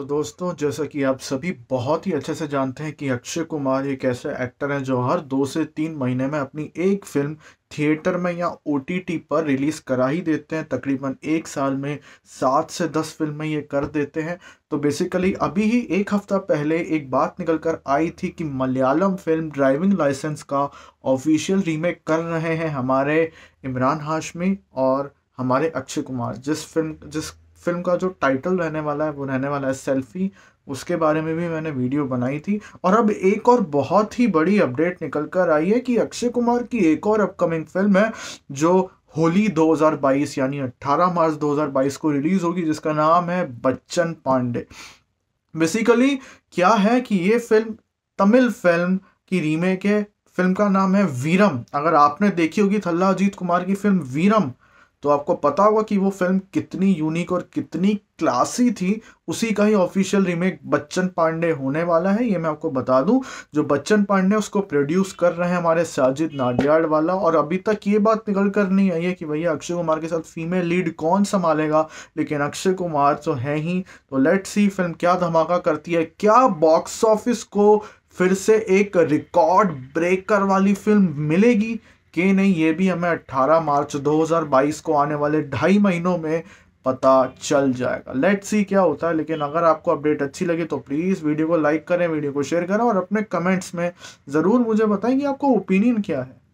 तो दोस्तों जैसा कि आप सभी बहुत ही अच्छे से जानते हैं कि अक्षय कुमार एक ऐसे एक्टर हैं जो हर दो से तीन महीने में अपनी एक फिल्म थिएटर में या ओ पर रिलीज़ करा ही देते हैं तकरीबन एक साल में सात से दस फिल्में ये कर देते हैं तो बेसिकली अभी ही एक हफ़्ता पहले एक बात निकल कर आई थी कि मलयालम फिल्म ड्राइविंग लाइसेंस का ऑफिशियल रीमेक कर रहे हैं हमारे इमरान हाशमी और हमारे अक्षय कुमार जिस फिल्म जिस फिल्म का जो टाइटल रहने वाला है वो रहने वाला है सेल्फी उसके बारे में भी मैंने वीडियो बनाई थी और अब एक और बहुत ही बड़ी अपडेट निकल कर आई है कि अक्षय कुमार की एक और अपकमिंग फिल्म है जो होली 2022 यानी 18 मार्च 2022 को रिलीज़ होगी जिसका नाम है बच्चन पांडे बेसिकली क्या है कि ये फिल्म तमिल फिल्म की रीमेक है फिल्म का नाम है वीरम अगर आपने देखी होगी थल्ला अजीत कुमार की फिल्म वीरम तो आपको पता होगा कि वो फिल्म कितनी यूनिक और कितनी क्लासी थी उसी का ही ऑफिशियल रीमेक बच्चन पांडे होने वाला है ये मैं आपको बता दूं जो बच्चन पांडे उसको प्रोड्यूस कर रहे हैं हमारे साजिद नाडियाड वाला और अभी तक ये बात निकल कर नहीं आई है कि भैया अक्षय कुमार के साथ फीमेल लीड कौन संभालेगा लेकिन अक्षय कुमार तो है ही तो लेट सी फिल्म क्या धमाका करती है क्या बॉक्स ऑफिस को फिर से एक रिकॉर्ड ब्रेकर वाली फिल्म मिलेगी कि नहीं ये भी हमें 18 मार्च 2022 को आने वाले ढाई महीनों में पता चल जाएगा लेट सी क्या होता है लेकिन अगर आपको अपडेट अच्छी लगे तो प्लीज़ वीडियो को लाइक करें वीडियो को शेयर करें और अपने कमेंट्स में ज़रूर मुझे बताएं कि आपको ओपिनियन क्या है